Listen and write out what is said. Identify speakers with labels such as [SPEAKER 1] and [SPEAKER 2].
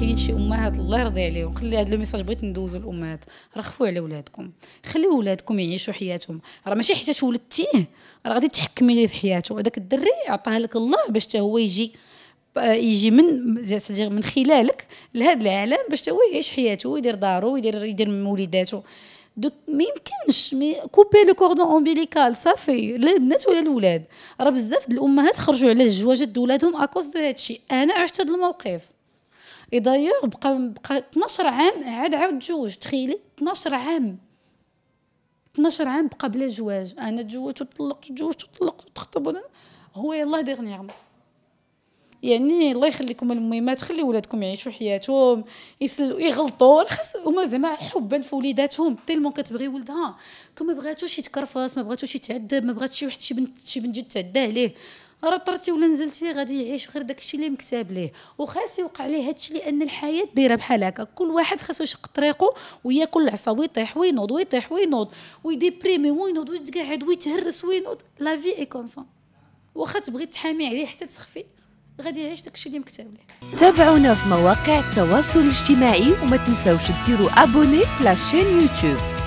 [SPEAKER 1] كاين شي امهات الله يرضي عليهم خلي هذا الميساج بغيت ندوزو الامهات رخفوا على ولادكم خليوا ولادكم يعيشوا حياتهم راه ماشي حيت ولدتيه راه غادي تحكمي ليه في حياته هذاك الدري عطاه لك الله باش حتى هو يجي يجي من من خلالك لهذا العالم باش هو يعيش حياته ويدير دارو ويدير يدير وليداته دوك ما يمكنش مي كوبي لو كوردون امبيليكال صافي لا البنات ولا الولاد راه بزاف د الامهات خرجوا على الزواجات د ولادهم اكوز دو هادشي انا عشت هذا الموقف اي دايوغ بقى بقى 12 عام عاد عاود جوج تخيلي 12 عام 12 عام بقى بلا جواج انا تزوجت وطلقت تزوجت وطلقت وتخطب هو يلاه ديغنيغمون يعني الله يخليكم المهمات خلي ولادكم يعيشوا حياتهم يسلوا يغلطوا خاص هما زعما حبا في وليداتهم تيلمون كتبغي ولدها كما بغاتوش يتكرفص ما بغاتوش يتعذب ما بغاتش شي واحد شي بنت شي بنت تعدى عليه راه طرتي ولا نزلتي غادي يعيش غير داكشي اللي مكتاب ليه وخاص يوقع ليه هادشي لان الحياه
[SPEAKER 2] دايره بحال هكا
[SPEAKER 1] كل واحد خاصو يشق طريقه وياكل العصا ويطيح وينوض ويطيح وينوض ويديبريمي وينوض ويتقعد ويتهرس وينوض لا في اي كوم واخا تبغي تحامي عليه حتى تسخفي غادي يعيش داكشي اللي مكتاب ليه
[SPEAKER 3] تابعونا في مواقع التواصل الاجتماعي وما تنساوش ديروا ابوني في لاشين يوتيوب